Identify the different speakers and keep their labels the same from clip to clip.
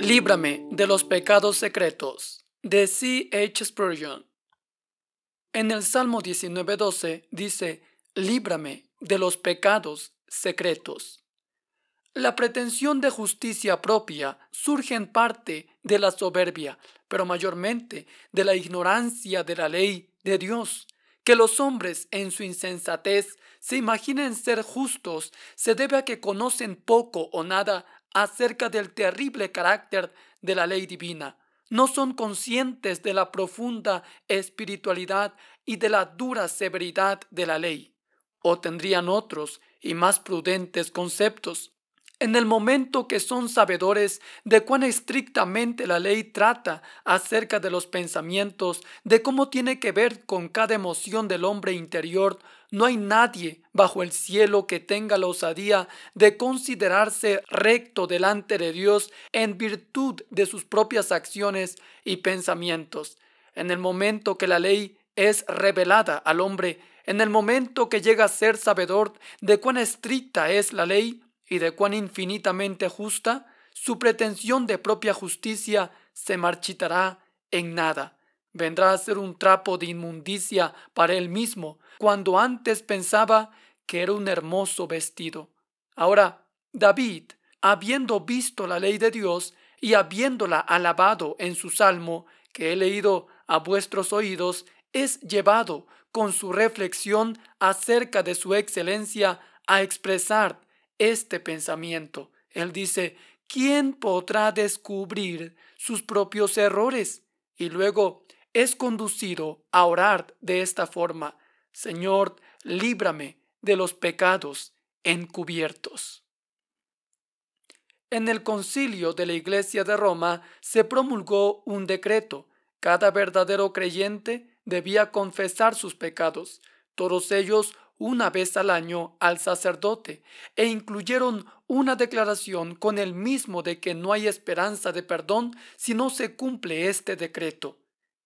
Speaker 1: Líbrame de los pecados secretos de C. H. Spurgeon. En el Salmo 19.12 dice, Líbrame de los pecados secretos. La pretensión de justicia propia surge en parte de la soberbia, pero mayormente de la ignorancia de la ley de Dios. Que los hombres en su insensatez se imaginen ser justos se debe a que conocen poco o nada acerca del terrible carácter de la ley divina. No son conscientes de la profunda espiritualidad y de la dura severidad de la ley. O tendrían otros y más prudentes conceptos. En el momento que son sabedores de cuán estrictamente la ley trata acerca de los pensamientos, de cómo tiene que ver con cada emoción del hombre interior, no hay nadie bajo el cielo que tenga la osadía de considerarse recto delante de Dios en virtud de sus propias acciones y pensamientos. En el momento que la ley es revelada al hombre, en el momento que llega a ser sabedor de cuán estricta es la ley, y de cuán infinitamente justa su pretensión de propia justicia se marchitará en nada. Vendrá a ser un trapo de inmundicia para él mismo, cuando antes pensaba que era un hermoso vestido. Ahora, David, habiendo visto la ley de Dios y habiéndola alabado en su salmo, que he leído a vuestros oídos, es llevado con su reflexión acerca de su excelencia a expresar este pensamiento. Él dice, ¿quién podrá descubrir sus propios errores? Y luego es conducido a orar de esta forma, Señor, líbrame de los pecados encubiertos. En el concilio de la Iglesia de Roma se promulgó un decreto. Cada verdadero creyente debía confesar sus pecados, todos ellos una vez al año al sacerdote e incluyeron una declaración con el mismo de que no hay esperanza de perdón si no se cumple este decreto.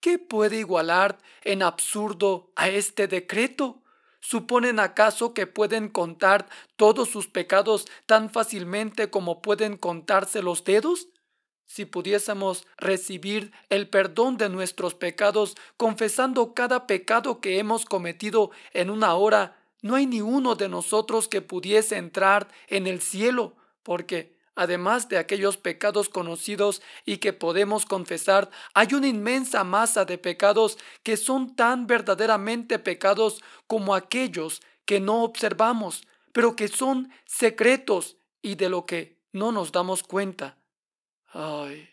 Speaker 1: ¿Qué puede igualar en absurdo a este decreto? ¿Suponen acaso que pueden contar todos sus pecados tan fácilmente como pueden contarse los dedos? Si pudiésemos recibir el perdón de nuestros pecados confesando cada pecado que hemos cometido en una hora, no hay ni uno de nosotros que pudiese entrar en el cielo, porque además de aquellos pecados conocidos y que podemos confesar, hay una inmensa masa de pecados que son tan verdaderamente pecados como aquellos que no observamos, pero que son secretos y de lo que no nos damos cuenta. Ay,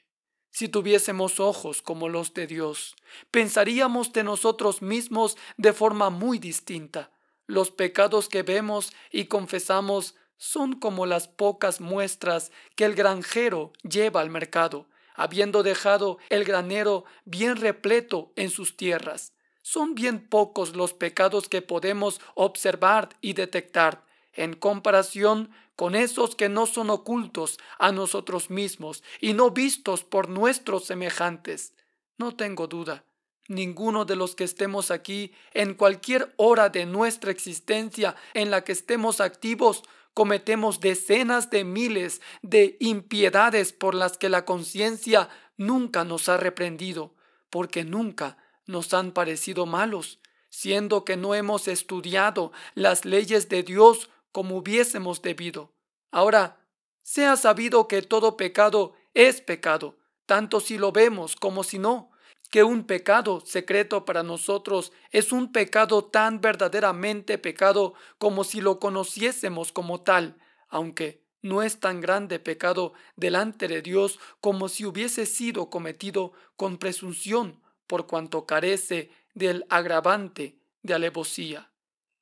Speaker 1: si tuviésemos ojos como los de Dios, pensaríamos de nosotros mismos de forma muy distinta. Los pecados que vemos y confesamos son como las pocas muestras que el granjero lleva al mercado, habiendo dejado el granero bien repleto en sus tierras. Son bien pocos los pecados que podemos observar y detectar, en comparación con esos que no son ocultos a nosotros mismos y no vistos por nuestros semejantes. No tengo duda Ninguno de los que estemos aquí, en cualquier hora de nuestra existencia en la que estemos activos, cometemos decenas de miles de impiedades por las que la conciencia nunca nos ha reprendido, porque nunca nos han parecido malos, siendo que no hemos estudiado las leyes de Dios como hubiésemos debido. Ahora, sea sabido que todo pecado es pecado, tanto si lo vemos como si no, que un pecado secreto para nosotros es un pecado tan verdaderamente pecado como si lo conociésemos como tal, aunque no es tan grande pecado delante de Dios como si hubiese sido cometido con presunción, por cuanto carece del agravante de alevosía.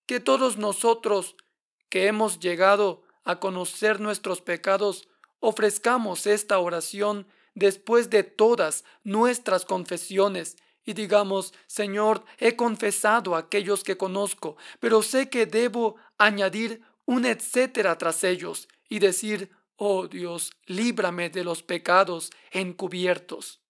Speaker 1: Que todos nosotros que hemos llegado a conocer nuestros pecados ofrezcamos esta oración después de todas nuestras confesiones y digamos, Señor, he confesado a aquellos que conozco, pero sé que debo añadir un etcétera tras ellos y decir, oh Dios, líbrame de los pecados encubiertos.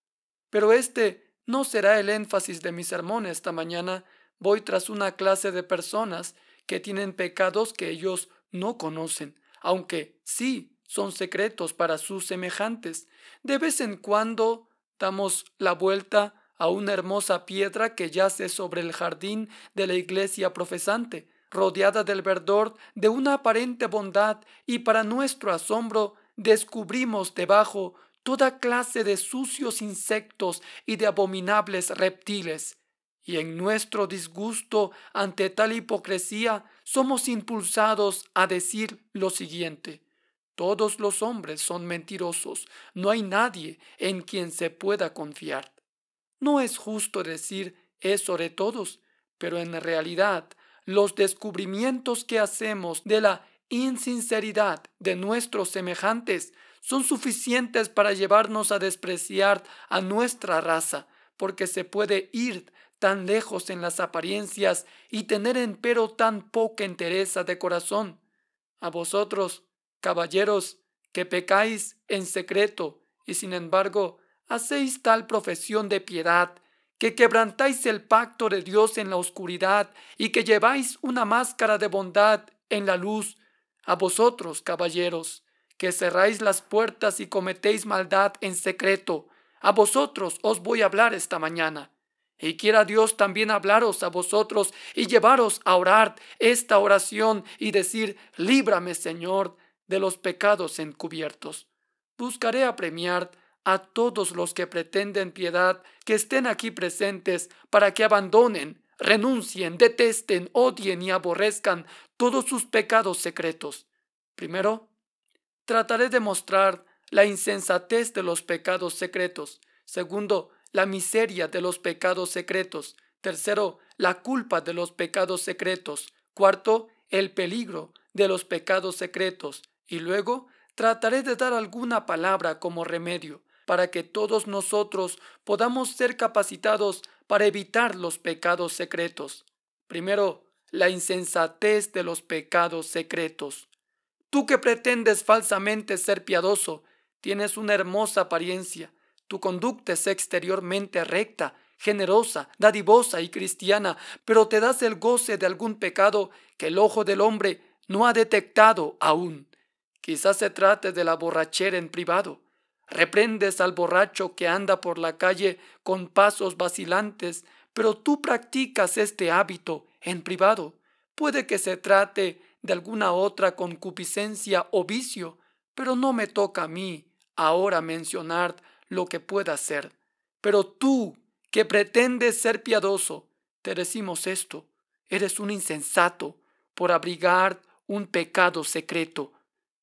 Speaker 1: Pero este no será el énfasis de mi sermón esta mañana. Voy tras una clase de personas que tienen pecados que ellos no conocen, aunque sí son secretos para sus semejantes. De vez en cuando damos la vuelta a una hermosa piedra que yace sobre el jardín de la iglesia profesante, rodeada del verdor de una aparente bondad, y para nuestro asombro descubrimos debajo toda clase de sucios insectos y de abominables reptiles. Y en nuestro disgusto ante tal hipocresía somos impulsados a decir lo siguiente. Todos los hombres son mentirosos, no hay nadie en quien se pueda confiar. No es justo decir eso de todos, pero en realidad los descubrimientos que hacemos de la insinceridad de nuestros semejantes son suficientes para llevarnos a despreciar a nuestra raza, porque se puede ir tan lejos en las apariencias y tener empero tan poca entereza de corazón. A vosotros Caballeros, que pecáis en secreto, y sin embargo hacéis tal profesión de piedad, que quebrantáis el pacto de Dios en la oscuridad, y que lleváis una máscara de bondad en la luz, a vosotros, caballeros, que cerráis las puertas y cometéis maldad en secreto, a vosotros os voy a hablar esta mañana. Y quiera Dios también hablaros a vosotros y llevaros a orar esta oración y decir, líbrame Señor de los pecados encubiertos. Buscaré apremiar a todos los que pretenden piedad que estén aquí presentes para que abandonen, renuncien, detesten, odien y aborrezcan todos sus pecados secretos. Primero, trataré de mostrar la insensatez de los pecados secretos. Segundo, la miseria de los pecados secretos. Tercero, la culpa de los pecados secretos. Cuarto, el peligro de los pecados secretos. Y luego trataré de dar alguna palabra como remedio, para que todos nosotros podamos ser capacitados para evitar los pecados secretos. Primero, la insensatez de los pecados secretos. Tú que pretendes falsamente ser piadoso, tienes una hermosa apariencia, tu conducta es exteriormente recta, generosa, dadivosa y cristiana, pero te das el goce de algún pecado que el ojo del hombre no ha detectado aún. Quizás se trate de la borrachera en privado. Reprendes al borracho que anda por la calle con pasos vacilantes, pero tú practicas este hábito en privado. Puede que se trate de alguna otra concupiscencia o vicio, pero no me toca a mí ahora mencionar lo que pueda ser. Pero tú, que pretendes ser piadoso, te decimos esto. Eres un insensato por abrigar un pecado secreto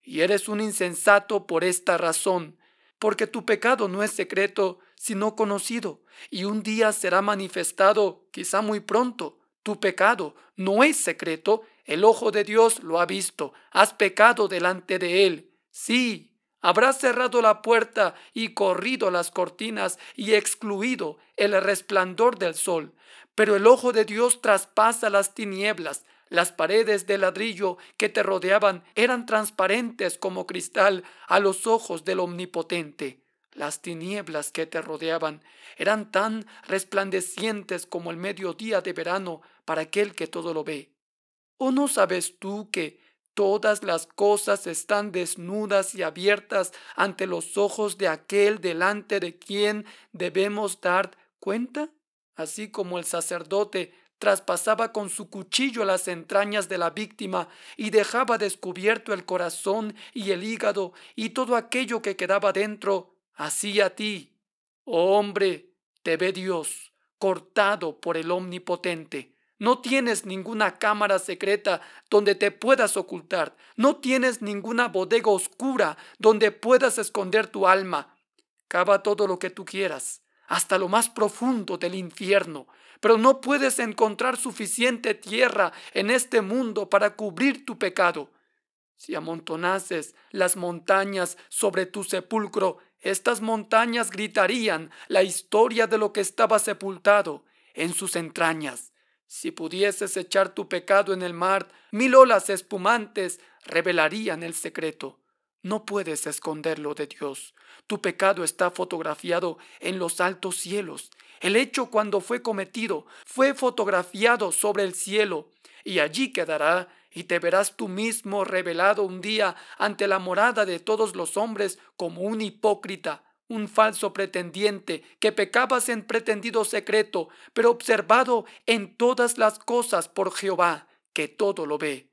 Speaker 1: y eres un insensato por esta razón, porque tu pecado no es secreto, sino conocido, y un día será manifestado, quizá muy pronto. Tu pecado no es secreto, el ojo de Dios lo ha visto, has pecado delante de él. Sí, habrás cerrado la puerta y corrido las cortinas y excluido el resplandor del sol, pero el ojo de Dios traspasa las tinieblas, las paredes de ladrillo que te rodeaban eran transparentes como cristal a los ojos del Omnipotente. Las tinieblas que te rodeaban eran tan resplandecientes como el mediodía de verano para aquel que todo lo ve. ¿O no sabes tú que todas las cosas están desnudas y abiertas ante los ojos de aquel delante de quien debemos dar cuenta? Así como el sacerdote traspasaba con su cuchillo las entrañas de la víctima y dejaba descubierto el corazón y el hígado y todo aquello que quedaba dentro. Así a ti, oh hombre, te ve Dios, cortado por el Omnipotente. No tienes ninguna cámara secreta donde te puedas ocultar. No tienes ninguna bodega oscura donde puedas esconder tu alma. Cava todo lo que tú quieras hasta lo más profundo del infierno, pero no puedes encontrar suficiente tierra en este mundo para cubrir tu pecado. Si amontonases las montañas sobre tu sepulcro, estas montañas gritarían la historia de lo que estaba sepultado en sus entrañas. Si pudieses echar tu pecado en el mar, mil olas espumantes revelarían el secreto. No puedes esconderlo de Dios. Tu pecado está fotografiado en los altos cielos. El hecho cuando fue cometido fue fotografiado sobre el cielo y allí quedará y te verás tú mismo revelado un día ante la morada de todos los hombres como un hipócrita, un falso pretendiente que pecabas en pretendido secreto, pero observado en todas las cosas por Jehová, que todo lo ve.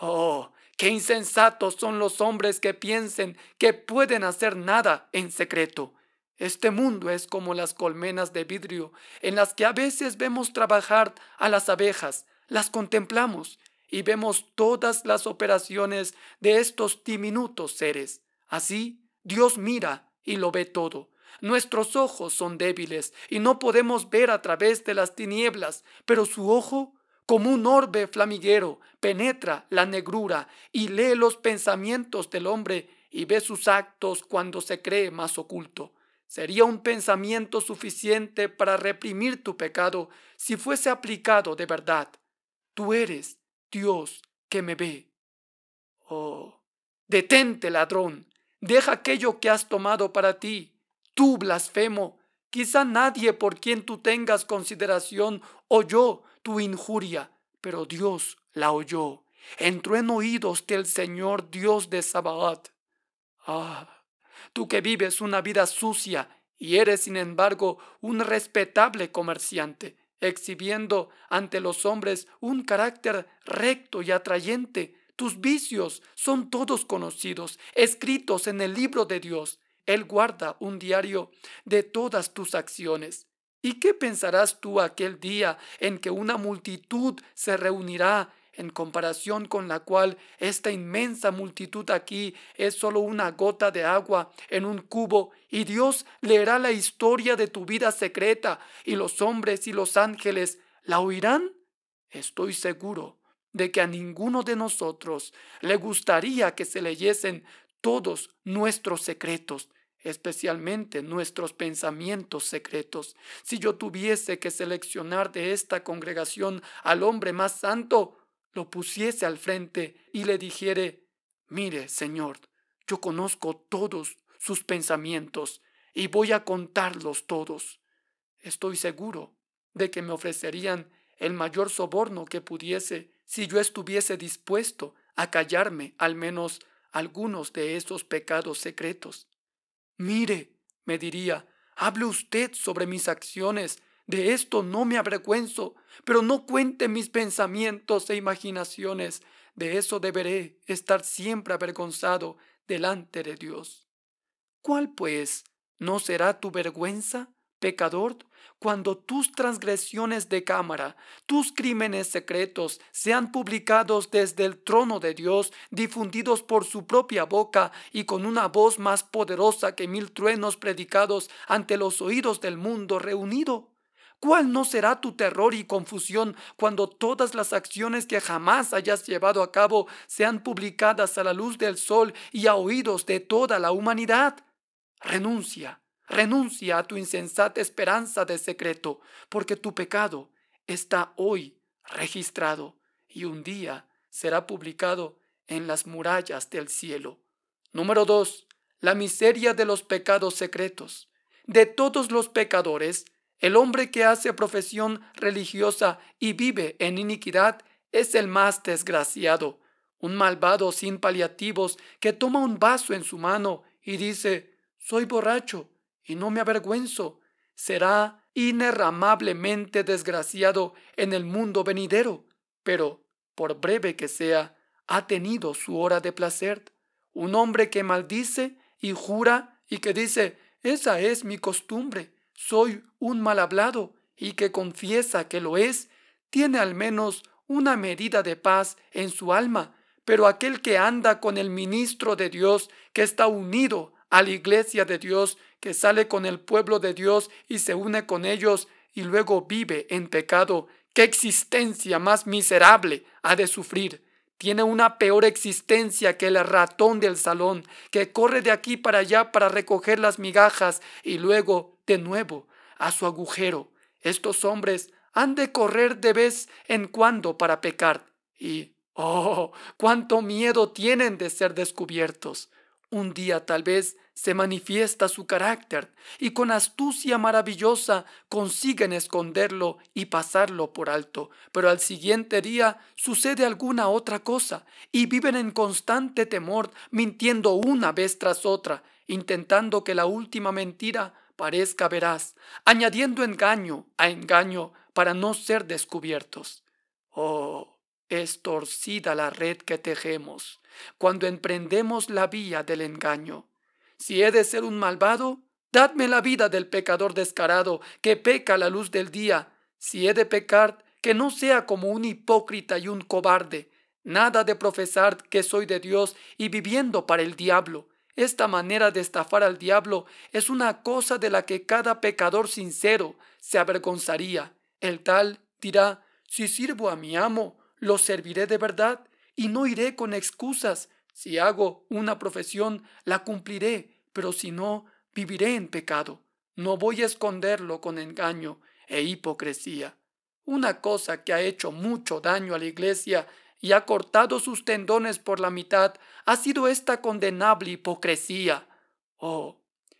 Speaker 1: Oh, Qué insensatos son los hombres que piensen que pueden hacer nada en secreto. Este mundo es como las colmenas de vidrio en las que a veces vemos trabajar a las abejas, las contemplamos y vemos todas las operaciones de estos diminutos seres. Así, Dios mira y lo ve todo. Nuestros ojos son débiles y no podemos ver a través de las tinieblas, pero su ojo como un orbe flamiguero, penetra la negrura y lee los pensamientos del hombre y ve sus actos cuando se cree más oculto. Sería un pensamiento suficiente para reprimir tu pecado si fuese aplicado de verdad. Tú eres Dios que me ve. Oh, detente, ladrón, deja aquello que has tomado para ti. Tú, blasfemo, quizá nadie por quien tú tengas consideración o yo tu injuria, pero Dios la oyó. Entró en oídos del Señor Dios de Sabaoth. Ah, tú que vives una vida sucia y eres, sin embargo, un respetable comerciante, exhibiendo ante los hombres un carácter recto y atrayente. Tus vicios son todos conocidos, escritos en el libro de Dios. Él guarda un diario de todas tus acciones. ¿Y qué pensarás tú aquel día en que una multitud se reunirá en comparación con la cual esta inmensa multitud aquí es solo una gota de agua en un cubo, y Dios leerá la historia de tu vida secreta, y los hombres y los ángeles la oirán? Estoy seguro de que a ninguno de nosotros le gustaría que se leyesen todos nuestros secretos, especialmente nuestros pensamientos secretos. Si yo tuviese que seleccionar de esta congregación al hombre más santo, lo pusiese al frente y le dijere, mire, Señor, yo conozco todos sus pensamientos y voy a contarlos todos. Estoy seguro de que me ofrecerían el mayor soborno que pudiese si yo estuviese dispuesto a callarme al menos algunos de esos pecados secretos. Mire, me diría, hable usted sobre mis acciones, de esto no me avergüenzo, pero no cuente mis pensamientos e imaginaciones, de eso deberé estar siempre avergonzado delante de Dios. ¿Cuál, pues, no será tu vergüenza? Pecador, cuando tus transgresiones de cámara, tus crímenes secretos sean publicados desde el trono de Dios, difundidos por su propia boca y con una voz más poderosa que mil truenos predicados ante los oídos del mundo reunido. ¿Cuál no será tu terror y confusión cuando todas las acciones que jamás hayas llevado a cabo sean publicadas a la luz del sol y a oídos de toda la humanidad? Renuncia Renuncia a tu insensata esperanza de secreto, porque tu pecado está hoy registrado y un día será publicado en las murallas del cielo. Número 2. La miseria de los pecados secretos. De todos los pecadores, el hombre que hace profesión religiosa y vive en iniquidad es el más desgraciado, un malvado sin paliativos que toma un vaso en su mano y dice, soy borracho, y no me avergüenzo, será inerramablemente desgraciado en el mundo venidero, pero, por breve que sea, ha tenido su hora de placer. Un hombre que maldice y jura y que dice, esa es mi costumbre, soy un mal hablado y que confiesa que lo es, tiene al menos una medida de paz en su alma, pero aquel que anda con el ministro de Dios que está unido a la iglesia de Dios que sale con el pueblo de Dios y se une con ellos y luego vive en pecado. ¿Qué existencia más miserable ha de sufrir? Tiene una peor existencia que el ratón del salón, que corre de aquí para allá para recoger las migajas y luego, de nuevo, a su agujero. Estos hombres han de correr de vez en cuando para pecar y, oh, cuánto miedo tienen de ser descubiertos. Un día tal vez se manifiesta su carácter y con astucia maravillosa consiguen esconderlo y pasarlo por alto, pero al siguiente día sucede alguna otra cosa y viven en constante temor, mintiendo una vez tras otra, intentando que la última mentira parezca veraz, añadiendo engaño a engaño para no ser descubiertos. Oh, es torcida la red que tejemos cuando emprendemos la vía del engaño. Si he de ser un malvado, dadme la vida del pecador descarado que peca a la luz del día. Si he de pecar, que no sea como un hipócrita y un cobarde. Nada de profesar que soy de Dios y viviendo para el diablo. Esta manera de estafar al diablo es una cosa de la que cada pecador sincero se avergonzaría. El tal dirá, si sirvo a mi amo, lo serviré de verdad y no iré con excusas. Si hago una profesión, la cumpliré, pero si no, viviré en pecado. No voy a esconderlo con engaño e hipocresía. Una cosa que ha hecho mucho daño a la Iglesia y ha cortado sus tendones por la mitad ha sido esta condenable hipocresía. Oh,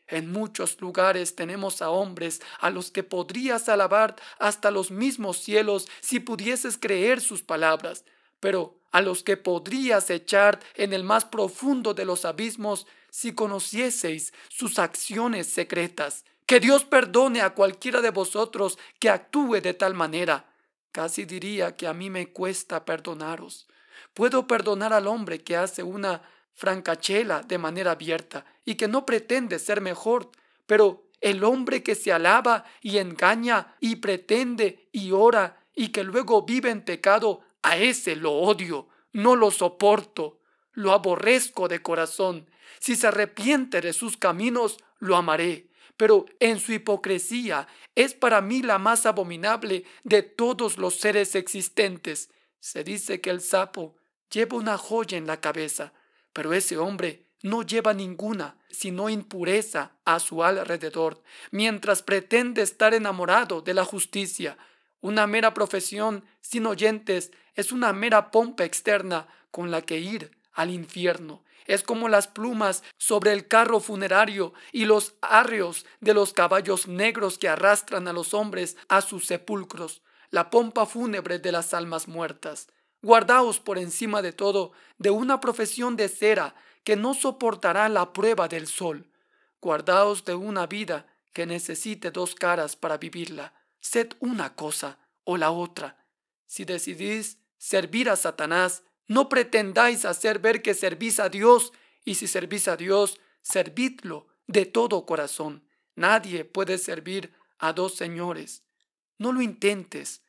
Speaker 1: en muchos lugares tenemos a hombres a los que podrías alabar hasta los mismos cielos si pudieses creer sus palabras, pero a los que podrías echar en el más profundo de los abismos si conocieseis sus acciones secretas. Que Dios perdone a cualquiera de vosotros que actúe de tal manera. Casi diría que a mí me cuesta perdonaros. Puedo perdonar al hombre que hace una francachela de manera abierta y que no pretende ser mejor, pero el hombre que se alaba y engaña y pretende y ora y que luego vive en pecado, a ese lo odio, no lo soporto, lo aborrezco de corazón. Si se arrepiente de sus caminos, lo amaré. Pero en su hipocresía es para mí la más abominable de todos los seres existentes. Se dice que el sapo lleva una joya en la cabeza, pero ese hombre no lleva ninguna, sino impureza a su alrededor, mientras pretende estar enamorado de la justicia. Una mera profesión sin oyentes es una mera pompa externa con la que ir al infierno. Es como las plumas sobre el carro funerario y los arrios de los caballos negros que arrastran a los hombres a sus sepulcros, la pompa fúnebre de las almas muertas. Guardaos por encima de todo de una profesión de cera que no soportará la prueba del sol. Guardaos de una vida que necesite dos caras para vivirla sed una cosa o la otra. Si decidís servir a Satanás, no pretendáis hacer ver que servís a Dios, y si servís a Dios, servidlo de todo corazón. Nadie puede servir a dos señores. No lo intentes,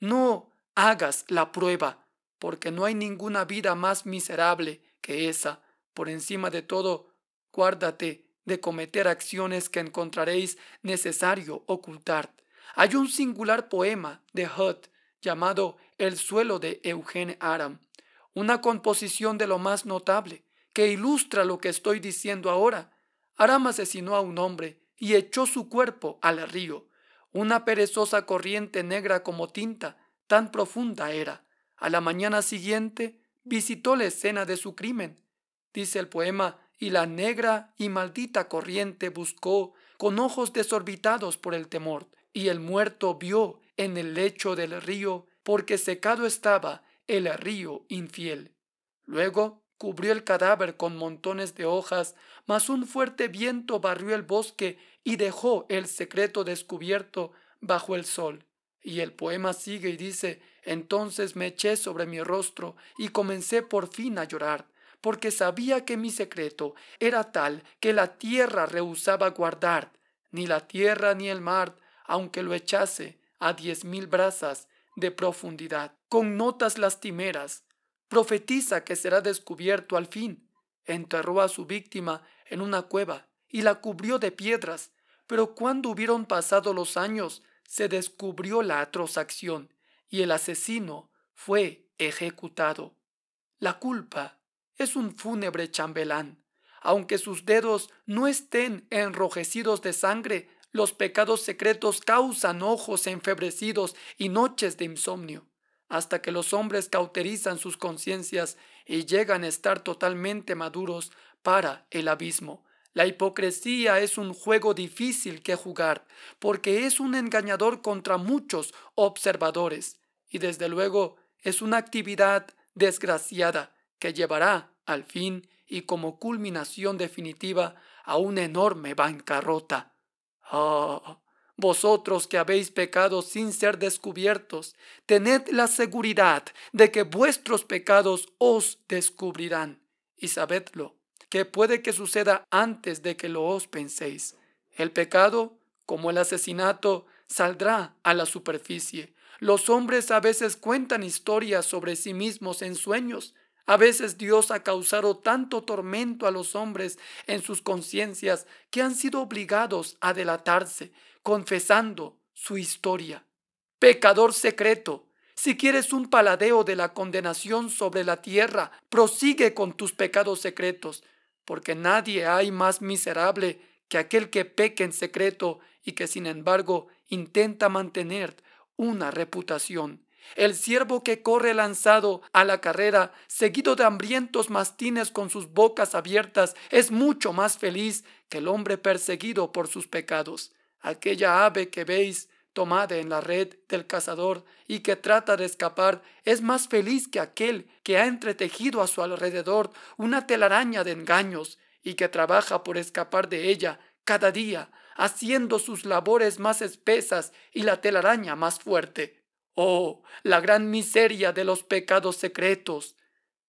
Speaker 1: no hagas la prueba, porque no hay ninguna vida más miserable que esa. Por encima de todo, guárdate de cometer acciones que encontraréis necesario ocultarte. Hay un singular poema de Hutt llamado El suelo de Eugene Aram, una composición de lo más notable que ilustra lo que estoy diciendo ahora. Aram asesinó a un hombre y echó su cuerpo al río. Una perezosa corriente negra como tinta, tan profunda era. A la mañana siguiente visitó la escena de su crimen. Dice el poema, y la negra y maldita corriente buscó, con ojos desorbitados por el temor, y el muerto vio en el lecho del río, porque secado estaba el río infiel. Luego cubrió el cadáver con montones de hojas, mas un fuerte viento barrió el bosque y dejó el secreto descubierto bajo el sol. Y el poema sigue y dice, entonces me eché sobre mi rostro y comencé por fin a llorar, porque sabía que mi secreto era tal que la tierra rehusaba guardar, ni la tierra ni el mar aunque lo echase a diez mil brazas de profundidad. Con notas lastimeras, profetiza que será descubierto al fin. Enterró a su víctima en una cueva y la cubrió de piedras, pero cuando hubieron pasado los años, se descubrió la atroz acción y el asesino fue ejecutado. La culpa es un fúnebre chambelán. Aunque sus dedos no estén enrojecidos de sangre, los pecados secretos causan ojos enfebrecidos y noches de insomnio, hasta que los hombres cauterizan sus conciencias y llegan a estar totalmente maduros para el abismo. La hipocresía es un juego difícil que jugar, porque es un engañador contra muchos observadores, y desde luego es una actividad desgraciada que llevará al fin y como culminación definitiva a una enorme bancarrota. Ah, vosotros que habéis pecado sin ser descubiertos, tened la seguridad de que vuestros pecados os descubrirán. Y sabedlo, que puede que suceda antes de que lo os penséis. El pecado, como el asesinato, saldrá a la superficie. Los hombres a veces cuentan historias sobre sí mismos en sueños a veces Dios ha causado tanto tormento a los hombres en sus conciencias que han sido obligados a delatarse, confesando su historia. Pecador secreto, si quieres un paladeo de la condenación sobre la tierra, prosigue con tus pecados secretos, porque nadie hay más miserable que aquel que peque en secreto y que sin embargo intenta mantener una reputación. El siervo que corre lanzado a la carrera, seguido de hambrientos mastines con sus bocas abiertas, es mucho más feliz que el hombre perseguido por sus pecados. Aquella ave que veis tomada en la red del cazador y que trata de escapar, es más feliz que aquel que ha entretejido a su alrededor una telaraña de engaños y que trabaja por escapar de ella cada día, haciendo sus labores más espesas y la telaraña más fuerte. Oh, la gran miseria de los pecados secretos.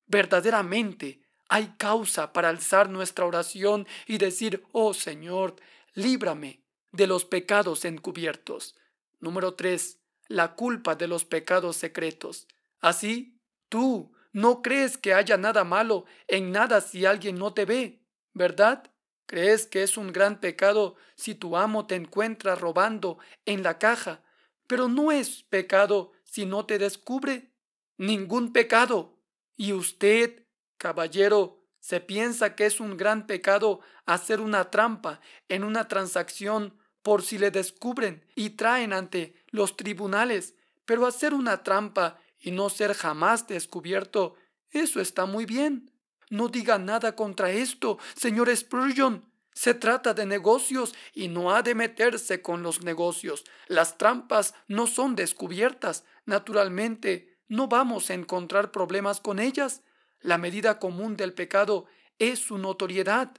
Speaker 1: Verdaderamente hay causa para alzar nuestra oración y decir, oh Señor, líbrame de los pecados encubiertos. Número 3. La culpa de los pecados secretos. Así, tú no crees que haya nada malo en nada si alguien no te ve, ¿verdad? ¿Crees que es un gran pecado si tu amo te encuentra robando en la caja pero no es pecado si no te descubre. Ningún pecado. Y usted, caballero, se piensa que es un gran pecado hacer una trampa en una transacción por si le descubren y traen ante los tribunales. Pero hacer una trampa y no ser jamás descubierto, eso está muy bien. No diga nada contra esto, señor Spurgeon. Se trata de negocios y no ha de meterse con los negocios. Las trampas no son descubiertas. Naturalmente, no vamos a encontrar problemas con ellas. La medida común del pecado es su notoriedad.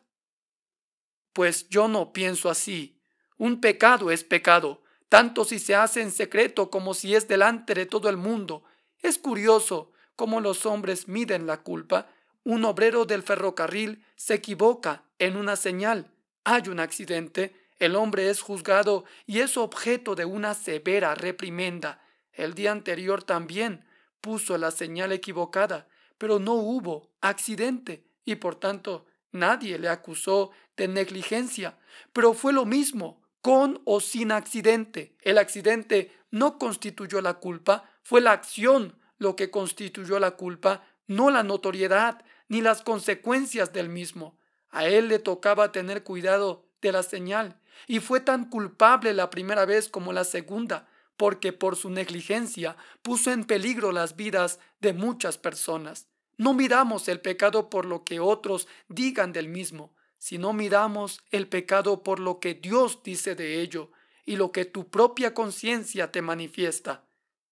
Speaker 1: Pues yo no pienso así. Un pecado es pecado, tanto si se hace en secreto como si es delante de todo el mundo. Es curioso cómo los hombres miden la culpa. Un obrero del ferrocarril se equivoca en una señal. Hay un accidente, el hombre es juzgado y es objeto de una severa reprimenda. El día anterior también puso la señal equivocada, pero no hubo accidente y por tanto nadie le acusó de negligencia. Pero fue lo mismo, con o sin accidente. El accidente no constituyó la culpa, fue la acción lo que constituyó la culpa, no la notoriedad ni las consecuencias del mismo. A él le tocaba tener cuidado de la señal, y fue tan culpable la primera vez como la segunda, porque por su negligencia puso en peligro las vidas de muchas personas. No miramos el pecado por lo que otros digan del mismo, sino miramos el pecado por lo que Dios dice de ello y lo que tu propia conciencia te manifiesta.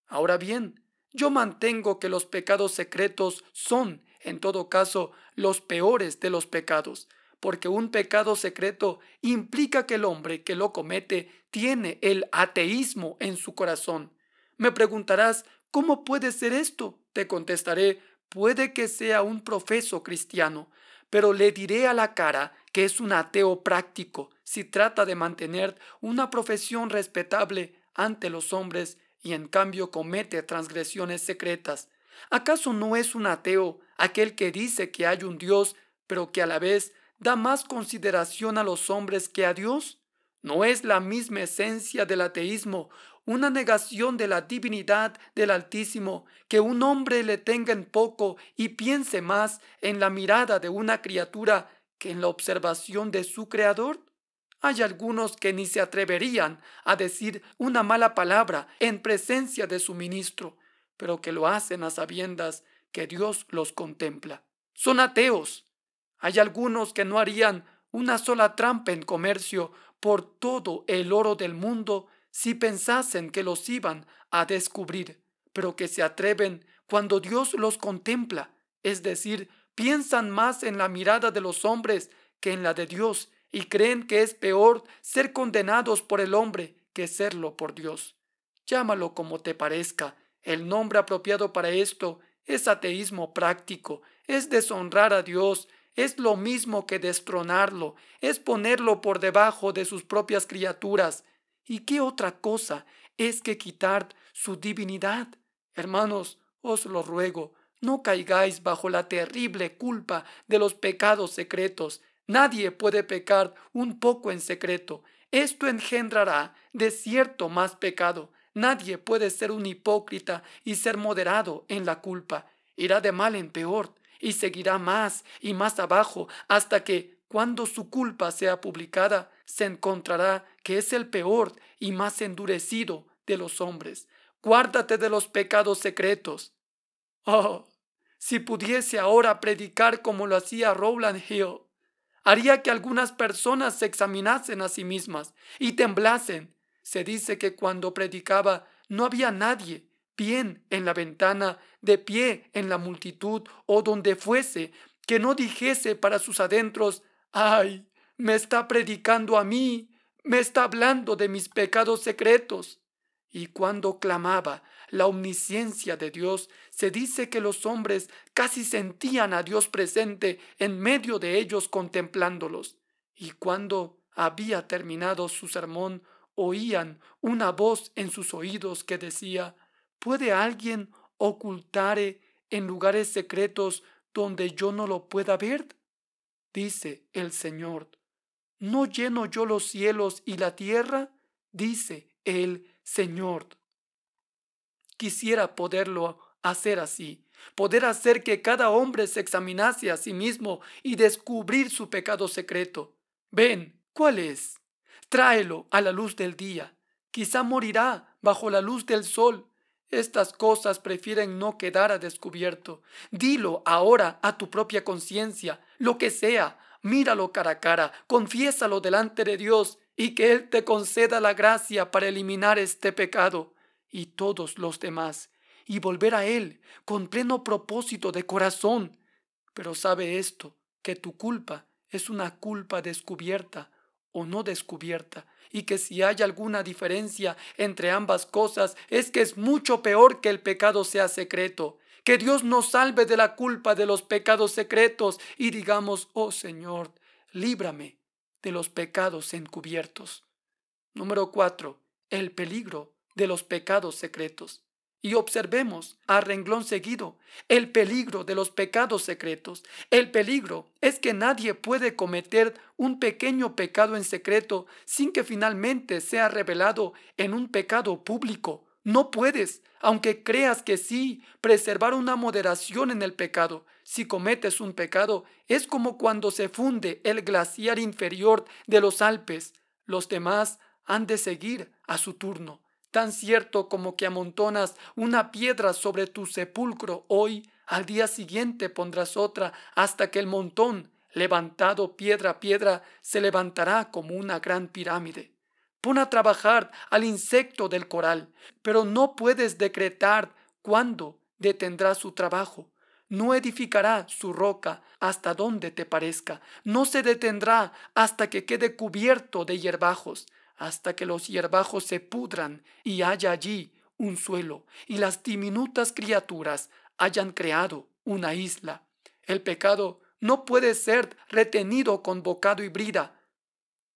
Speaker 1: Ahora bien, yo mantengo que los pecados secretos son en todo caso, los peores de los pecados, porque un pecado secreto implica que el hombre que lo comete tiene el ateísmo en su corazón. Me preguntarás, ¿cómo puede ser esto? Te contestaré, puede que sea un profeso cristiano, pero le diré a la cara que es un ateo práctico si trata de mantener una profesión respetable ante los hombres y en cambio comete transgresiones secretas. ¿Acaso no es un ateo aquel que dice que hay un Dios, pero que a la vez da más consideración a los hombres que a Dios? ¿No es la misma esencia del ateísmo una negación de la divinidad del Altísimo que un hombre le tenga en poco y piense más en la mirada de una criatura que en la observación de su Creador? Hay algunos que ni se atreverían a decir una mala palabra en presencia de su ministro, pero que lo hacen a sabiendas que Dios los contempla. Son ateos. Hay algunos que no harían una sola trampa en comercio por todo el oro del mundo si pensasen que los iban a descubrir, pero que se atreven cuando Dios los contempla, es decir, piensan más en la mirada de los hombres que en la de Dios y creen que es peor ser condenados por el hombre que serlo por Dios. Llámalo como te parezca, el nombre apropiado para esto es ateísmo práctico, es deshonrar a Dios, es lo mismo que destronarlo, es ponerlo por debajo de sus propias criaturas. ¿Y qué otra cosa es que quitar su divinidad? Hermanos, os lo ruego, no caigáis bajo la terrible culpa de los pecados secretos. Nadie puede pecar un poco en secreto. Esto engendrará de cierto más pecado. Nadie puede ser un hipócrita y ser moderado en la culpa. Irá de mal en peor y seguirá más y más abajo hasta que, cuando su culpa sea publicada, se encontrará que es el peor y más endurecido de los hombres. Guárdate de los pecados secretos. Oh, si pudiese ahora predicar como lo hacía Rowland Hill, haría que algunas personas se examinasen a sí mismas y temblasen se dice que cuando predicaba no había nadie, bien en la ventana, de pie en la multitud o donde fuese, que no dijese para sus adentros, ay, me está predicando a mí, me está hablando de mis pecados secretos. Y cuando clamaba la omnisciencia de Dios, se dice que los hombres casi sentían a Dios presente en medio de ellos contemplándolos. Y cuando había terminado su sermón, oían una voz en sus oídos que decía, ¿puede alguien ocultare en lugares secretos donde yo no lo pueda ver? Dice el Señor, ¿no lleno yo los cielos y la tierra? Dice el Señor. Quisiera poderlo hacer así, poder hacer que cada hombre se examinase a sí mismo y descubrir su pecado secreto. Ven, ¿cuál es? tráelo a la luz del día. Quizá morirá bajo la luz del sol. Estas cosas prefieren no quedar a descubierto. Dilo ahora a tu propia conciencia, lo que sea. Míralo cara a cara, confiésalo delante de Dios y que Él te conceda la gracia para eliminar este pecado y todos los demás y volver a Él con pleno propósito de corazón. Pero sabe esto, que tu culpa es una culpa descubierta o no descubierta, y que si hay alguna diferencia entre ambas cosas es que es mucho peor que el pecado sea secreto. Que Dios nos salve de la culpa de los pecados secretos y digamos, oh Señor, líbrame de los pecados encubiertos. Número 4. El peligro de los pecados secretos. Y observemos a renglón seguido el peligro de los pecados secretos. El peligro es que nadie puede cometer un pequeño pecado en secreto sin que finalmente sea revelado en un pecado público. No puedes, aunque creas que sí, preservar una moderación en el pecado. Si cometes un pecado, es como cuando se funde el glaciar inferior de los Alpes. Los demás han de seguir a su turno. Tan cierto como que amontonas una piedra sobre tu sepulcro hoy, al día siguiente pondrás otra hasta que el montón, levantado piedra a piedra, se levantará como una gran pirámide. Pon a trabajar al insecto del coral, pero no puedes decretar cuándo detendrá su trabajo. No edificará su roca hasta donde te parezca, no se detendrá hasta que quede cubierto de hierbajos, hasta que los hierbajos se pudran y haya allí un suelo, y las diminutas criaturas hayan creado una isla. El pecado no puede ser retenido con bocado y brida.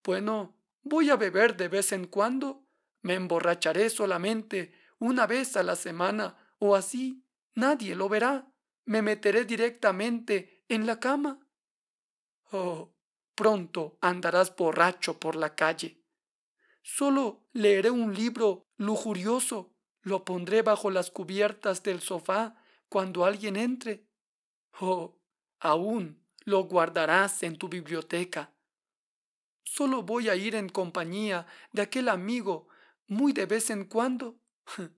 Speaker 1: Bueno, voy a beber de vez en cuando. Me emborracharé solamente una vez a la semana o así. Nadie lo verá. Me meteré directamente en la cama. Oh, pronto andarás borracho por la calle. Solo leeré un libro lujurioso, lo pondré bajo las cubiertas del sofá cuando alguien entre. Oh, aún lo guardarás en tu biblioteca. Solo voy a ir en compañía de aquel amigo muy de vez en cuando.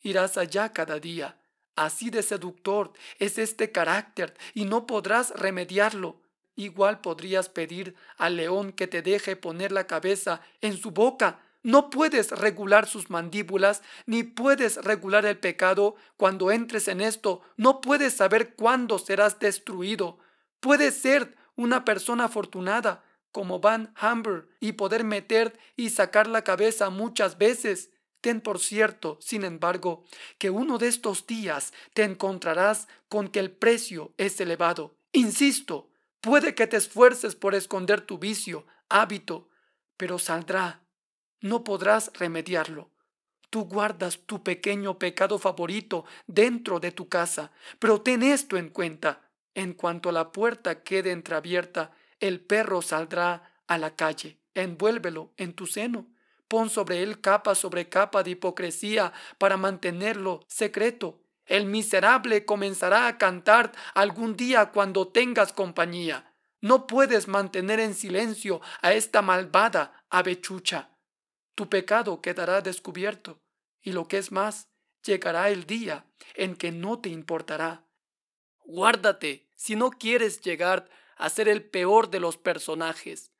Speaker 1: Irás allá cada día. Así de seductor es este carácter y no podrás remediarlo. Igual podrías pedir al león que te deje poner la cabeza en su boca. No puedes regular sus mandíbulas, ni puedes regular el pecado. Cuando entres en esto, no puedes saber cuándo serás destruido. Puedes ser una persona afortunada, como Van humber y poder meter y sacar la cabeza muchas veces. Ten por cierto, sin embargo, que uno de estos días te encontrarás con que el precio es elevado. Insisto, Puede que te esfuerces por esconder tu vicio, hábito, pero saldrá. No podrás remediarlo. Tú guardas tu pequeño pecado favorito dentro de tu casa, pero ten esto en cuenta. En cuanto la puerta quede entreabierta, el perro saldrá a la calle. Envuélvelo en tu seno. Pon sobre él capa sobre capa de hipocresía para mantenerlo secreto. El miserable comenzará a cantar algún día cuando tengas compañía. No puedes mantener en silencio a esta malvada avechucha. Tu pecado quedará descubierto, y lo que es más, llegará el día en que no te importará. Guárdate si no quieres llegar a ser el peor de los personajes.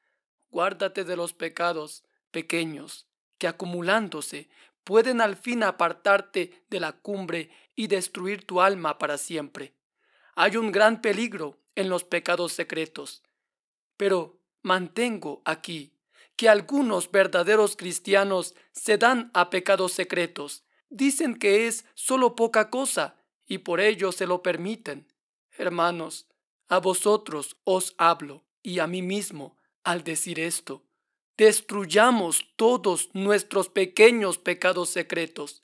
Speaker 1: Guárdate de los pecados pequeños que acumulándose pueden al fin apartarte de la cumbre y destruir tu alma para siempre. Hay un gran peligro en los pecados secretos. Pero mantengo aquí que algunos verdaderos cristianos se dan a pecados secretos, dicen que es solo poca cosa y por ello se lo permiten. Hermanos, a vosotros os hablo y a mí mismo al decir esto destruyamos todos nuestros pequeños pecados secretos.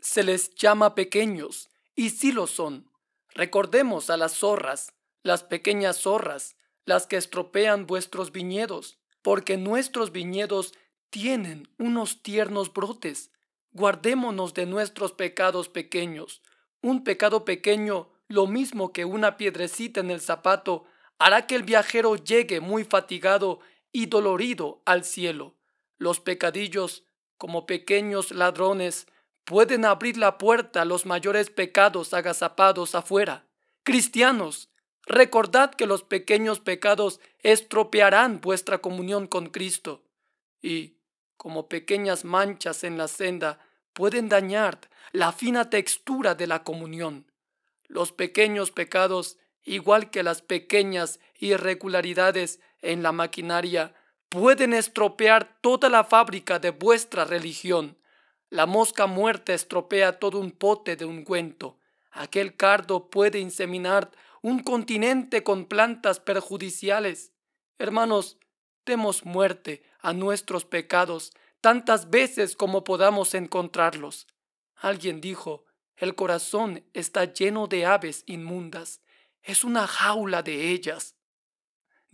Speaker 1: Se les llama pequeños, y sí lo son. Recordemos a las zorras, las pequeñas zorras, las que estropean vuestros viñedos, porque nuestros viñedos tienen unos tiernos brotes. Guardémonos de nuestros pecados pequeños. Un pecado pequeño, lo mismo que una piedrecita en el zapato, hará que el viajero llegue muy fatigado y dolorido al cielo. Los pecadillos, como pequeños ladrones, pueden abrir la puerta a los mayores pecados agazapados afuera. Cristianos, recordad que los pequeños pecados estropearán vuestra comunión con Cristo y, como pequeñas manchas en la senda, pueden dañar la fina textura de la comunión. Los pequeños pecados, igual que las pequeñas irregularidades, en la maquinaria pueden estropear toda la fábrica de vuestra religión. La mosca muerta estropea todo un pote de ungüento. Aquel cardo puede inseminar un continente con plantas perjudiciales. Hermanos, demos muerte a nuestros pecados tantas veces como podamos encontrarlos. Alguien dijo, el corazón está lleno de aves inmundas. Es una jaula de ellas.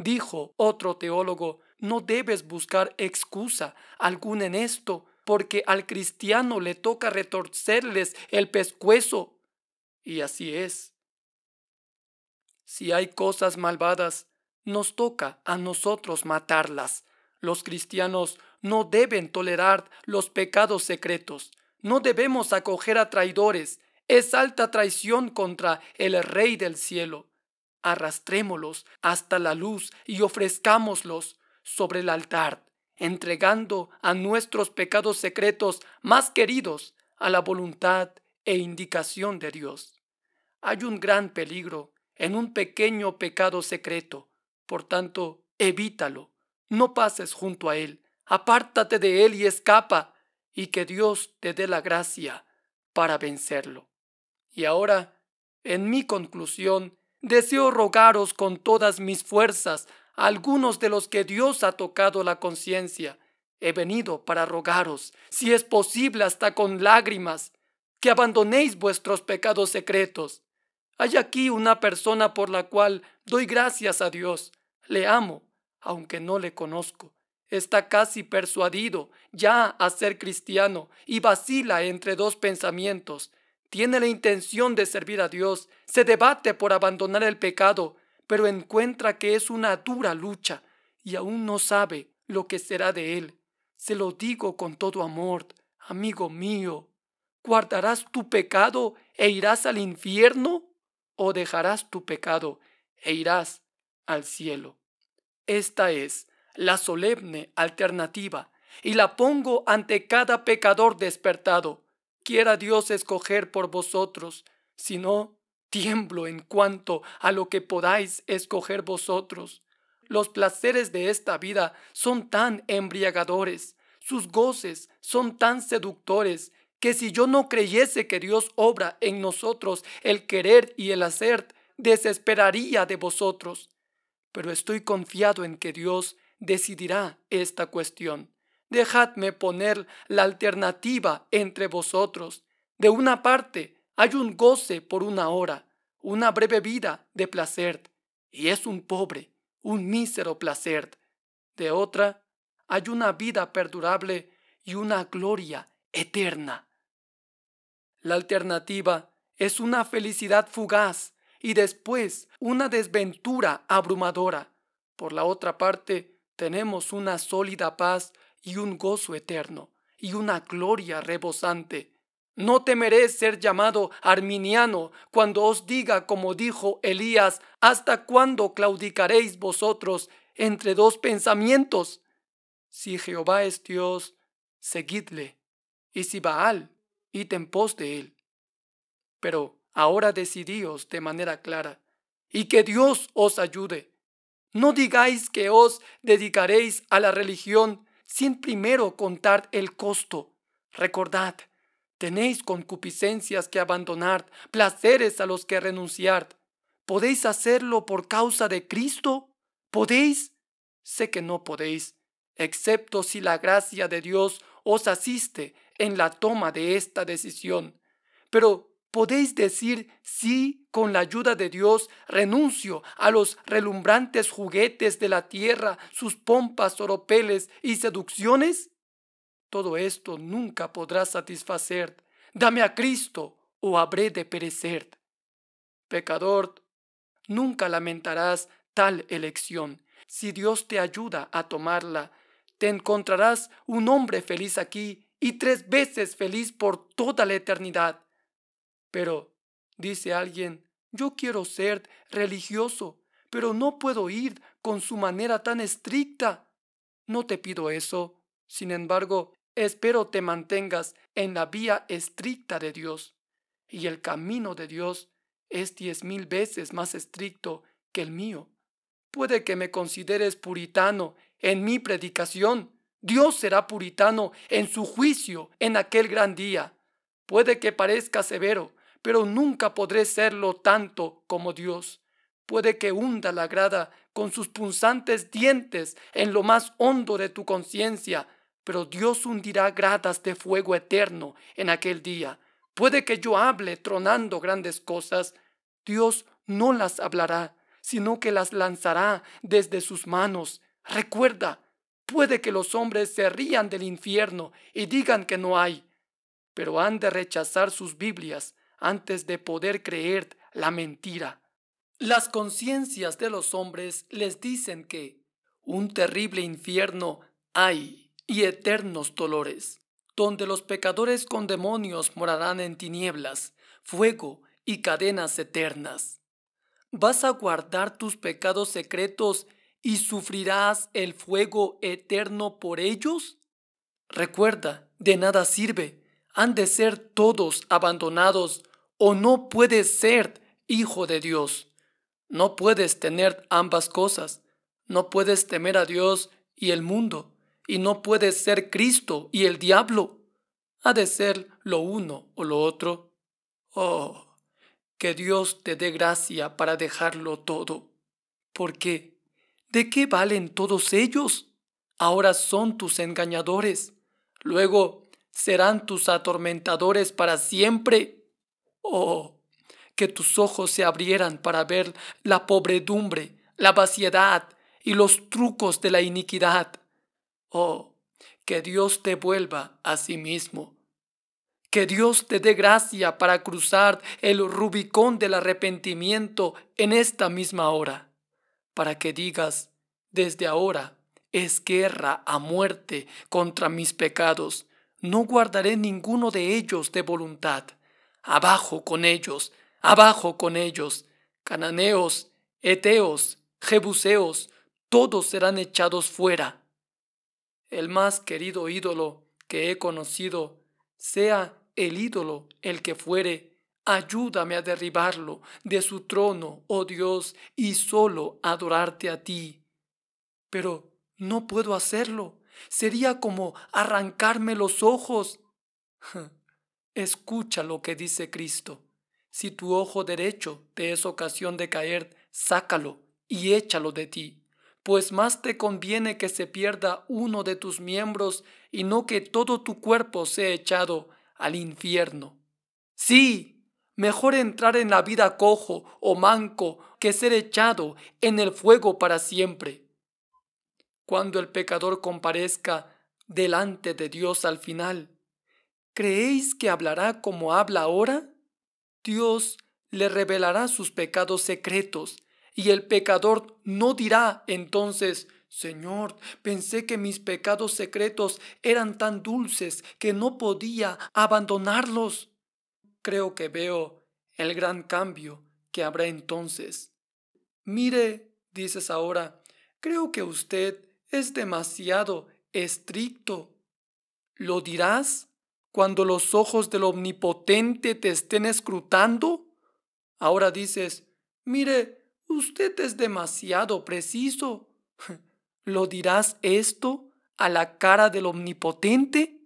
Speaker 1: Dijo otro teólogo, no debes buscar excusa alguna en esto, porque al cristiano le toca retorcerles el pescuezo. Y así es. Si hay cosas malvadas, nos toca a nosotros matarlas. Los cristianos no deben tolerar los pecados secretos. No debemos acoger a traidores. Es alta traición contra el Rey del cielo arrastrémoslos hasta la luz y ofrezcámoslos sobre el altar, entregando a nuestros pecados secretos más queridos a la voluntad e indicación de Dios. Hay un gran peligro en un pequeño pecado secreto, por tanto, evítalo, no pases junto a él, apártate de él y escapa, y que Dios te dé la gracia para vencerlo. Y ahora, en mi conclusión, Deseo rogaros con todas mis fuerzas a algunos de los que Dios ha tocado la conciencia. He venido para rogaros, si es posible hasta con lágrimas, que abandonéis vuestros pecados secretos. Hay aquí una persona por la cual doy gracias a Dios. Le amo, aunque no le conozco. Está casi persuadido ya a ser cristiano y vacila entre dos pensamientos tiene la intención de servir a Dios, se debate por abandonar el pecado, pero encuentra que es una dura lucha y aún no sabe lo que será de él. Se lo digo con todo amor, amigo mío, ¿guardarás tu pecado e irás al infierno? ¿O dejarás tu pecado e irás al cielo? Esta es la solemne alternativa y la pongo ante cada pecador despertado quiera Dios escoger por vosotros, sino tiemblo en cuanto a lo que podáis escoger vosotros. Los placeres de esta vida son tan embriagadores, sus goces son tan seductores, que si yo no creyese que Dios obra en nosotros el querer y el hacer, desesperaría de vosotros. Pero estoy confiado en que Dios decidirá esta cuestión. Dejadme poner la alternativa entre vosotros. De una parte hay un goce por una hora, una breve vida de placer, y es un pobre, un mísero placer. De otra, hay una vida perdurable y una gloria eterna. La alternativa es una felicidad fugaz y después una desventura abrumadora. Por la otra parte, tenemos una sólida paz y un gozo eterno y una gloria rebosante. No temeréis ser llamado arminiano cuando os diga, como dijo Elías, ¿hasta cuándo claudicaréis vosotros entre dos pensamientos? Si Jehová es Dios, seguidle, y si Baal, id en pos de él. Pero ahora decidíos de manera clara, y que Dios os ayude. No digáis que os dedicaréis a la religión sin primero contar el costo. Recordad, tenéis concupiscencias que abandonar, placeres a los que renunciar. ¿Podéis hacerlo por causa de Cristo? ¿Podéis? Sé que no podéis, excepto si la gracia de Dios os asiste en la toma de esta decisión. Pero podéis decir sí con la ayuda de Dios renuncio a los relumbrantes juguetes de la tierra, sus pompas, oropeles y seducciones? Todo esto nunca podrá satisfacer. Dame a Cristo o habré de perecer. Pecador, nunca lamentarás tal elección. Si Dios te ayuda a tomarla, te encontrarás un hombre feliz aquí y tres veces feliz por toda la eternidad. Pero dice alguien, yo quiero ser religioso, pero no puedo ir con su manera tan estricta. No te pido eso. Sin embargo, espero te mantengas en la vía estricta de Dios. Y el camino de Dios es diez mil veces más estricto que el mío. Puede que me consideres puritano en mi predicación. Dios será puritano en su juicio en aquel gran día. Puede que parezca severo, pero nunca podré serlo tanto como Dios. Puede que hunda la grada con sus punzantes dientes en lo más hondo de tu conciencia, pero Dios hundirá gradas de fuego eterno en aquel día. Puede que yo hable tronando grandes cosas, Dios no las hablará, sino que las lanzará desde sus manos. Recuerda, puede que los hombres se rían del infierno y digan que no hay, pero han de rechazar sus Biblias antes de poder creer la mentira. Las conciencias de los hombres les dicen que un terrible infierno hay y eternos dolores, donde los pecadores con demonios morarán en tinieblas, fuego y cadenas eternas. Vas a guardar tus pecados secretos y sufrirás el fuego eterno por ellos? Recuerda, de nada sirve. Han de ser todos abandonados o no puedes ser hijo de Dios. No puedes tener ambas cosas. No puedes temer a Dios y el mundo, y no puedes ser Cristo y el diablo. Ha de ser lo uno o lo otro. Oh, que Dios te dé gracia para dejarlo todo. Porque, ¿de qué valen todos ellos? Ahora son tus engañadores. Luego serán tus atormentadores para siempre. Oh, que tus ojos se abrieran para ver la pobredumbre, la vaciedad y los trucos de la iniquidad. Oh, que Dios te vuelva a sí mismo. Que Dios te dé gracia para cruzar el Rubicón del arrepentimiento en esta misma hora, para que digas, desde ahora es guerra a muerte contra mis pecados, no guardaré ninguno de ellos de voluntad abajo con ellos, abajo con ellos. Cananeos, Eteos, Jebuseos, todos serán echados fuera. El más querido ídolo que he conocido, sea el ídolo el que fuere, ayúdame a derribarlo de su trono, oh Dios, y solo adorarte a ti. Pero no puedo hacerlo. Sería como arrancarme los ojos. Escucha lo que dice Cristo. Si tu ojo derecho te es ocasión de caer, sácalo y échalo de ti, pues más te conviene que se pierda uno de tus miembros y no que todo tu cuerpo sea echado al infierno. Sí, mejor entrar en la vida cojo o manco que ser echado en el fuego para siempre. Cuando el pecador comparezca delante de Dios al final, ¿Creéis que hablará como habla ahora? Dios le revelará sus pecados secretos, y el pecador no dirá entonces, Señor, pensé que mis pecados secretos eran tan dulces que no podía abandonarlos. Creo que veo el gran cambio que habrá entonces. Mire, dices ahora, creo que usted es demasiado estricto. ¿Lo dirás? cuando los ojos del Omnipotente te estén escrutando? Ahora dices, mire, usted es demasiado preciso. ¿Lo dirás esto a la cara del Omnipotente?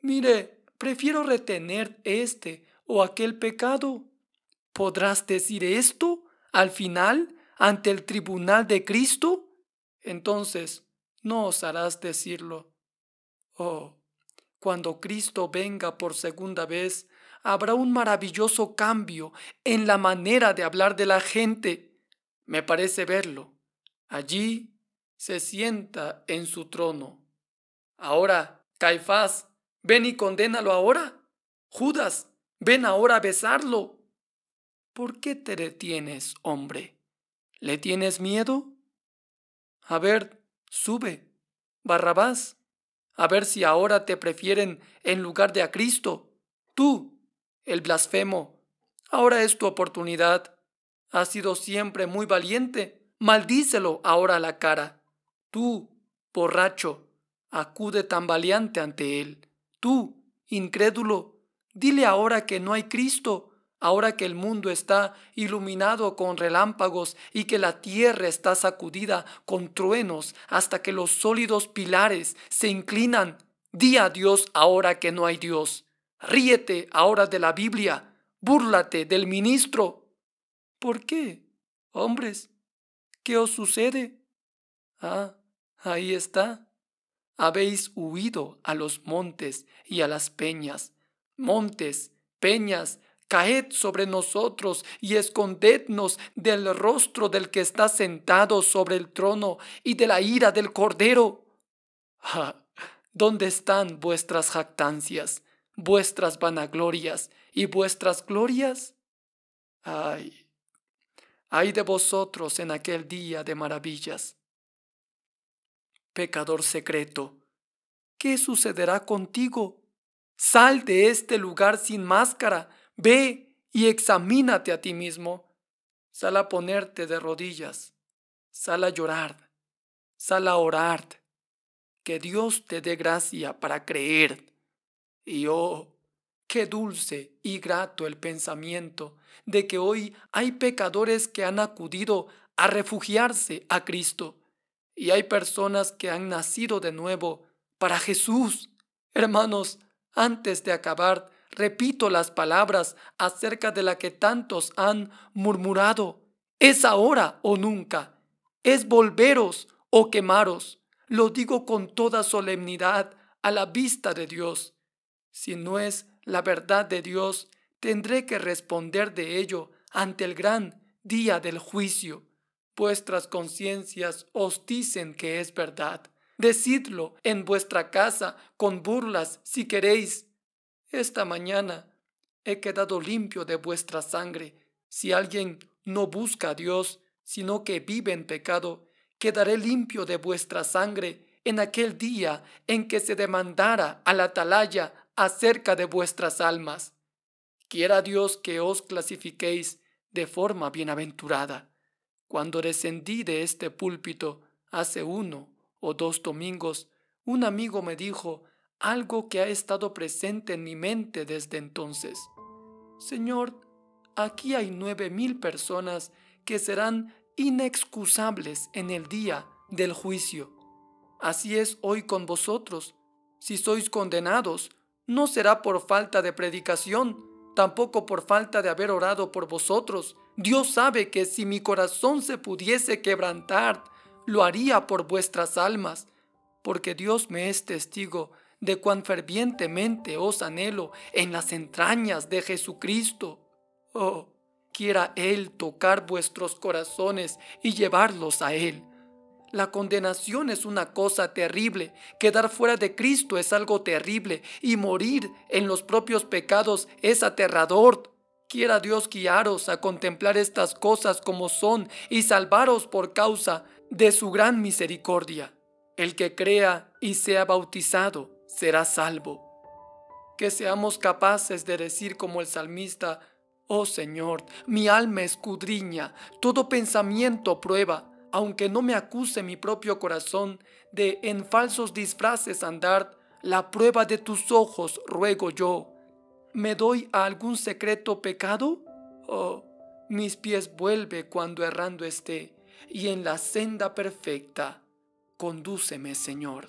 Speaker 1: Mire, prefiero retener este o aquel pecado. ¿Podrás decir esto al final ante el tribunal de Cristo? Entonces, no osarás decirlo. Oh, cuando Cristo venga por segunda vez, habrá un maravilloso cambio en la manera de hablar de la gente. Me parece verlo. Allí se sienta en su trono. Ahora, Caifás, ven y condénalo ahora. Judas, ven ahora a besarlo. ¿Por qué te detienes, hombre? ¿Le tienes miedo? A ver, sube. Barrabás, a ver si ahora te prefieren en lugar de a Cristo. Tú, el blasfemo, ahora es tu oportunidad. Has sido siempre muy valiente. Maldícelo ahora a la cara. Tú, borracho, acude tan valiente ante él. Tú, incrédulo, dile ahora que no hay Cristo Ahora que el mundo está iluminado con relámpagos y que la tierra está sacudida con truenos hasta que los sólidos pilares se inclinan, di a Dios ahora que no hay Dios. Ríete ahora de la Biblia, búrlate del ministro. ¿Por qué? Hombres, ¿qué os sucede? Ah, ahí está. Habéis huido a los montes y a las peñas, montes, peñas caed sobre nosotros y escondednos del rostro del que está sentado sobre el trono y de la ira del Cordero. ¿Dónde están vuestras jactancias, vuestras vanaglorias y vuestras glorias? Ay, ay de vosotros en aquel día de maravillas. Pecador secreto, ¿qué sucederá contigo? Sal de este lugar sin máscara, Ve y examínate a ti mismo. Sal a ponerte de rodillas. Sal a llorar. Sal a orar. Que Dios te dé gracia para creer. Y oh, Qué dulce y grato el pensamiento de que hoy hay pecadores que han acudido a refugiarse a Cristo y hay personas que han nacido de nuevo para Jesús. Hermanos, antes de acabar, repito las palabras acerca de la que tantos han murmurado. Es ahora o nunca. Es volveros o quemaros. Lo digo con toda solemnidad a la vista de Dios. Si no es la verdad de Dios, tendré que responder de ello ante el gran día del juicio. Vuestras conciencias os dicen que es verdad. Decidlo en vuestra casa con burlas si queréis, esta mañana he quedado limpio de vuestra sangre. Si alguien no busca a Dios, sino que vive en pecado, quedaré limpio de vuestra sangre en aquel día en que se demandara al atalaya acerca de vuestras almas. Quiera Dios que os clasifiquéis de forma bienaventurada. Cuando descendí de este púlpito hace uno o dos domingos, un amigo me dijo algo que ha estado presente en mi mente desde entonces. Señor, aquí hay nueve mil personas que serán inexcusables en el día del juicio. Así es hoy con vosotros. Si sois condenados, no será por falta de predicación, tampoco por falta de haber orado por vosotros. Dios sabe que si mi corazón se pudiese quebrantar, lo haría por vuestras almas, porque Dios me es testigo de cuán fervientemente os anhelo en las entrañas de Jesucristo. Oh, quiera Él tocar vuestros corazones y llevarlos a Él. La condenación es una cosa terrible, quedar fuera de Cristo es algo terrible y morir en los propios pecados es aterrador. Quiera Dios guiaros a contemplar estas cosas como son y salvaros por causa de su gran misericordia. El que crea y sea bautizado será salvo. Que seamos capaces de decir como el salmista, Oh Señor, mi alma escudriña, todo pensamiento prueba, aunque no me acuse mi propio corazón de en falsos disfraces andar, la prueba de tus ojos ruego yo. ¿Me doy a algún secreto pecado? Oh, mis pies vuelve cuando errando esté, y en la senda perfecta, condúceme, Señor.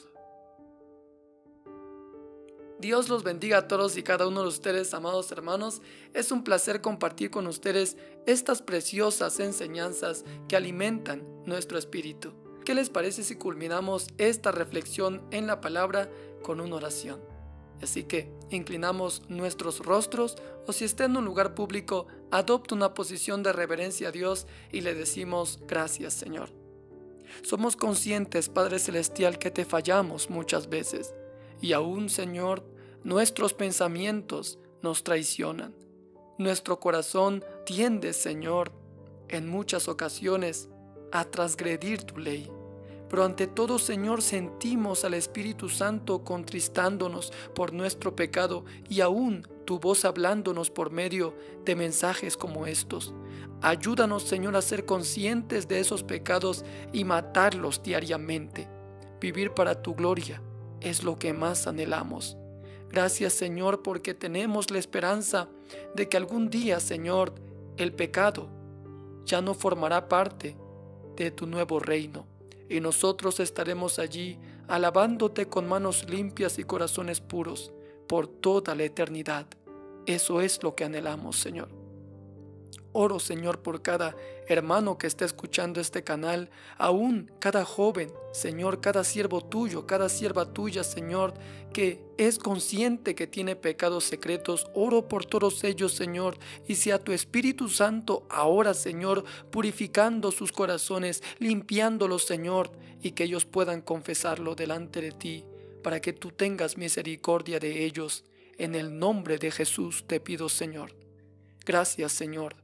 Speaker 1: Dios los bendiga a todos y cada uno de ustedes, amados hermanos. Es un placer compartir con ustedes estas preciosas enseñanzas que alimentan nuestro espíritu. ¿Qué les parece si culminamos esta reflexión en la palabra con una oración? Así que inclinamos nuestros rostros o si está en un lugar público, adopta una posición de reverencia a Dios y le decimos gracias Señor. Somos conscientes, Padre Celestial, que te fallamos muchas veces y aún, Señor, nuestros pensamientos nos traicionan. Nuestro corazón tiende, Señor, en muchas ocasiones a transgredir tu ley. Pero ante todo, Señor, sentimos al Espíritu Santo contristándonos por nuestro pecado y aún tu voz hablándonos por medio de mensajes como estos. Ayúdanos, Señor, a ser conscientes de esos pecados y matarlos diariamente. Vivir para tu gloria es lo que más anhelamos. Gracias Señor porque tenemos la esperanza de que algún día, Señor, el pecado ya no formará parte de tu nuevo reino y nosotros estaremos allí alabándote con manos limpias y corazones puros por toda la eternidad. Eso es lo que anhelamos, Señor. Oro, Señor, por cada hermano que está escuchando este canal, aún cada joven, Señor, cada siervo tuyo, cada sierva tuya, Señor, que es consciente que tiene pecados secretos, oro por todos ellos, Señor, y sea tu Espíritu Santo ahora, Señor, purificando sus corazones, limpiándolos, Señor, y que ellos puedan confesarlo delante de ti, para que tú tengas misericordia de ellos. En el nombre de Jesús te pido, Señor. Gracias, Señor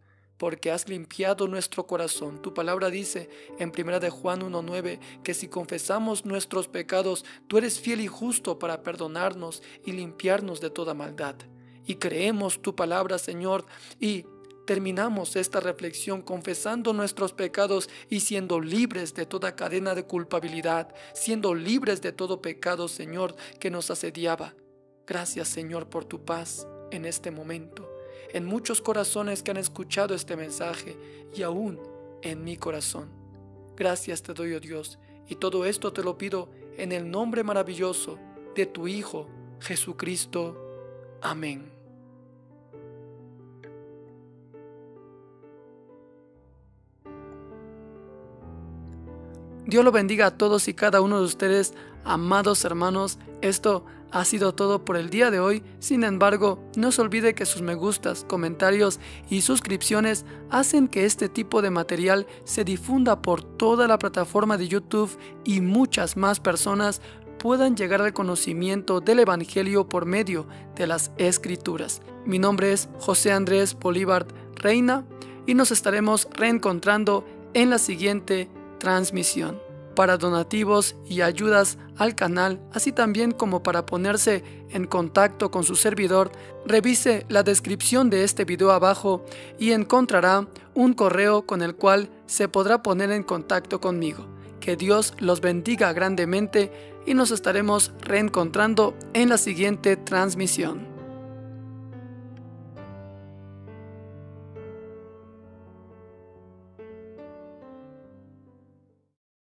Speaker 1: porque has limpiado nuestro corazón. Tu palabra dice en 1 de Juan 1:9 que si confesamos nuestros pecados, tú eres fiel y justo para perdonarnos y limpiarnos de toda maldad. Y creemos tu palabra, Señor, y Terminamos esta reflexión confesando nuestros pecados y siendo libres de toda cadena de culpabilidad, siendo libres de todo pecado, Señor, que nos asediaba. Gracias, Señor, por tu paz en este momento en muchos corazones que han escuchado este mensaje y aún en mi corazón. Gracias te doy, oh Dios, y todo esto te lo pido en el nombre maravilloso de tu Hijo, Jesucristo. Amén. Dios lo bendiga a todos y cada uno de ustedes, amados hermanos. Esto ha sido todo por el día de hoy, sin embargo, no se olvide que sus me gustas, comentarios y suscripciones hacen que este tipo de material se difunda por toda la plataforma de YouTube y muchas más personas puedan llegar al conocimiento del Evangelio por medio de las Escrituras. Mi nombre es José Andrés Bolívar Reina y nos estaremos reencontrando en la siguiente transmisión para donativos y ayudas al canal, así también como para ponerse en contacto con su servidor, revise la descripción de este video abajo y encontrará un correo con el cual se podrá poner en contacto conmigo. Que Dios los bendiga grandemente y nos estaremos reencontrando en la siguiente transmisión.